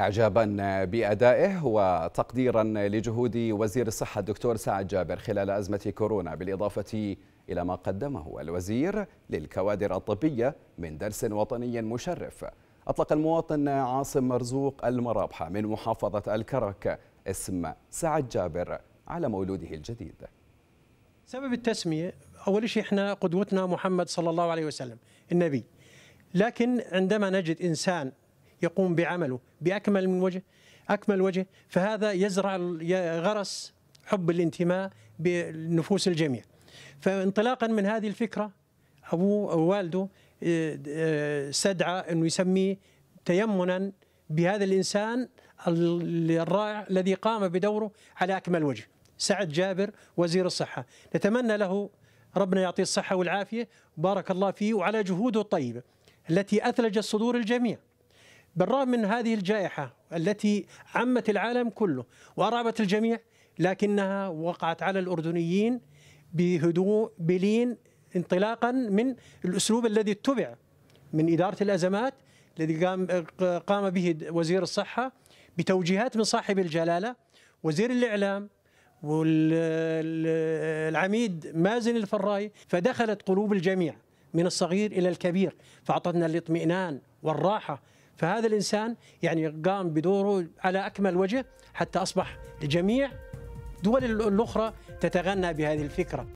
إعجابا بأدائه وتقديرا لجهود وزير الصحة الدكتور سعد جابر خلال أزمة كورونا بالإضافة إلى ما قدمه الوزير للكوادر الطبية من درس وطني مشرف أطلق المواطن عاصم مرزوق المرابحة من محافظة الكرك اسم سعد جابر على مولوده الجديد سبب التسمية أول شيء إحنا قدوتنا محمد صلى الله عليه وسلم النبي لكن عندما نجد إنسان يقوم بعمله باكمل من وجه اكمل وجه فهذا يزرع غرس حب الانتماء بنفوس الجميع فانطلاقا من هذه الفكره ابوه او والده آه، آه، استدعى انه يسميه تيمنا بهذا الانسان الرائع الذي قام بدوره على اكمل وجه سعد جابر وزير الصحه نتمنى له ربنا يعطيه الصحه والعافيه بارك الله فيه وعلى جهوده الطيبه التي اثلجت صدور الجميع بالرغم من هذه الجائحة التي عمت العالم كله وأرعبت الجميع لكنها وقعت على الأردنيين بهدوء بلين انطلاقا من الأسلوب الذي اتبع من إدارة الأزمات الذي قام قام به وزير الصحة بتوجيهات من صاحب الجلالة وزير الإعلام والعميد مازن الفراي فدخلت قلوب الجميع من الصغير إلى الكبير فأعطتنا الاطمئنان والراحة فهذا الإنسان يعني قام بدوره على أكمل وجه حتى أصبح لجميع دول الأخرى تتغنى بهذه الفكرة